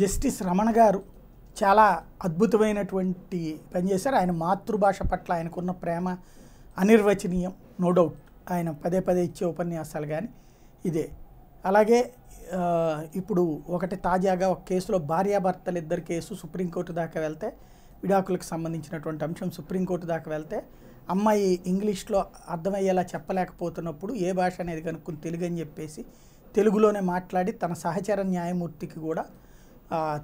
justice Ramana గారు చాలా అద్భుతమైనటువంటి పనిచేశారు ఆయన మాతృభాష పట్ల ఆయనకున్న ప్రేమ అనిర్వచనీయం నో డౌట్ ఆయన పదే పదే ఇచ్చే ఉపన్యాసాలు కానీ ఇదే అలాగే ఇప్పుడు ఒకటి తాజాగా ఒక కేసులో భార్యాభర్తలు ఇద్దరు కేసు సుప్రీంకోర్టు దాకా వెళ్తే విడాకులకు సంబంధించినటువంటి అంశం సుప్రీంకోర్టు దాకా వెళ్తే అమ్మాయి ఇంగ్లీష్లో అర్థమయ్యేలా చెప్పలేకపోతున్నప్పుడు ఏ భాష అనేది కనుక్కుని తెలుగు అని చెప్పేసి తెలుగులోనే మాట్లాడి తన సహచర న్యాయమూర్తికి కూడా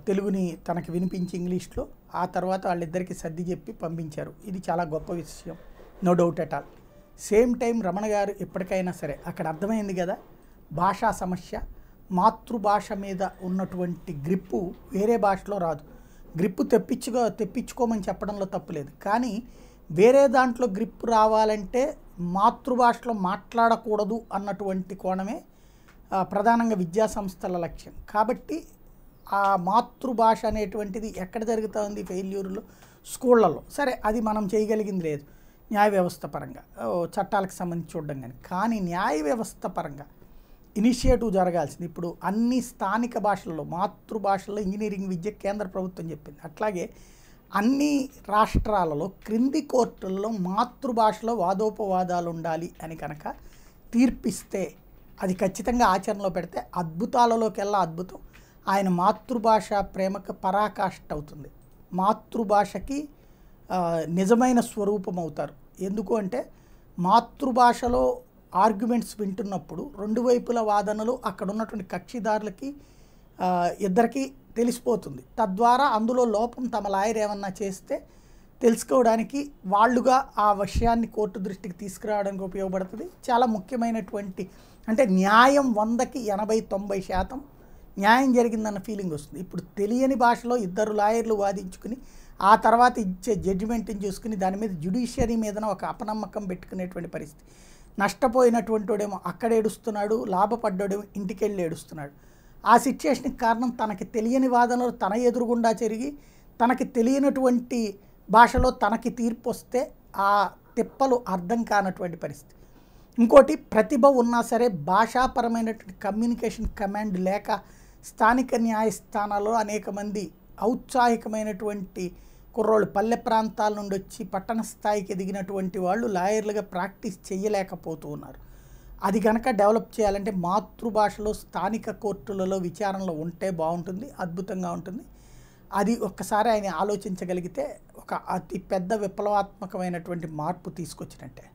తెలుగుని తనకు వినిపించి ఇంగ్లీష్లో ఆ తర్వాత వాళ్ళిద్దరికి సర్ది చెప్పి పంపించారు ఇది చాలా గొప్ప విషయం no doubt at all same time Ramana garu ఎప్పటికైనా సరే అక్కడ అర్థమైంది కదా భాషా సమస్య మాతృభాష మీద ఉన్నటువంటి గ్రిప్పు వేరే భాషలో రాదు గ్రిప్పు తెప్పించుకో తెప్పించుకోమని చెప్పడంలో తప్పులేదు కానీ వేరే దాంట్లో గ్రిప్పు రావాలంటే మాతృభాషలో మాట్లాడకూడదు అన్నటువంటి కోణమే ప్రధానంగా విద్యా సంస్థల లక్ష్యం కాబట్టి ఆ మాతృభాష అనేటువంటిది ఎక్కడ జరుగుతూ ఉంది ఫెయిల్యూర్లో స్కూళ్ళలో సరే అది మనం చేయగలిగింది లేదు న్యాయ వ్యవస్థ పరంగా చట్టాలకు సంబంధించి చూడడం కానీ కానీ న్యాయ వ్యవస్థ పరంగా ఇనిషియేటివ్ జరగాల్సింది ఇప్పుడు అన్ని స్థానిక భాషల్లో మాతృభాషల్లో ఇంజనీరింగ్ విద్య కేంద్ర ప్రభుత్వం చెప్పింది అట్లాగే అన్ని రాష్ట్రాలలో క్రింది కోర్టుల్లో మాతృభాషలో వాదోపవాదాలు ఉండాలి అని కనుక తీర్పిస్తే అది ఖచ్చితంగా ఆచరణలో పెడితే అద్భుతాలలోకెల్లా అద్భుతం ఆయన మాతృభాష ప్రేమకు పరాకాష్ట అవుతుంది మాతృభాషకి నిజమైన స్వరూపం అవుతారు ఎందుకు అంటే మాతృభాషలో ఆర్గ్యుమెంట్స్ వింటున్నప్పుడు రెండు వైపుల వాదనలు అక్కడ ఉన్నటువంటి కక్షిదారులకి ఇద్దరికీ తెలిసిపోతుంది తద్వారా అందులో లోపం తమ లాయర్ ఏమన్నా చేస్తే తెలుసుకోవడానికి వాళ్ళుగా ఆ విషయాన్ని కోర్టు దృష్టికి తీసుకురావడానికి ఉపయోగపడుతుంది చాలా ముఖ్యమైనటువంటి అంటే న్యాయం వందకి ఎనభై తొంభై శాతం న్యాయం జరిగిందన్న ఫీలింగ్ వస్తుంది ఇప్పుడు తెలియని భాషలో ఇద్దరు లాయర్లు వాదించుకుని ఆ తర్వాత ఇచ్చే జడ్జిమెంట్ని చూసుకుని దాని మీద జ్యుడిషియరీ మీదన ఒక అపనమ్మకం పెట్టుకునేటువంటి పరిస్థితి నష్టపోయినటువంటి వాడేమో అక్కడ ఏడుస్తున్నాడు లాభపడ్డాడేమో ఇంటికెళ్ళి ఏడుస్తున్నాడు ఆ సిచ్యుయేషన్కి కారణం తనకి తెలియని వాదనలు తన ఎదురుగుండా జరిగి తనకి తెలియనటువంటి భాషలో తనకి తీర్పు వస్తే ఆ తిప్పలు అర్థం కానటువంటి పరిస్థితి ఇంకోటి ప్రతిభ ఉన్నా సరే భాషాపరమైనటువంటి కమ్యూనికేషన్ కమాండ్ లేక స్థానిక న్యాయస్థానాల్లో అనేక మంది ఔత్సాహికమైనటువంటి కుర్రోళ్ళు పల్లె ప్రాంతాల నుండి వచ్చి పట్టణ స్థాయికి ఎదిగినటువంటి వాళ్ళు లాయర్లుగా ప్రాక్టీస్ చేయలేకపోతూ ఉన్నారు అది కనుక డెవలప్ చేయాలంటే మాతృభాషలో స్థానిక కోర్టులలో విచారణలో ఉంటే బాగుంటుంది అద్భుతంగా ఉంటుంది అది ఒక్కసారి ఆయన ఆలోచించగలిగితే ఒక అతి పెద్ద విప్లవాత్మకమైనటువంటి మార్పు తీసుకొచ్చినట్టే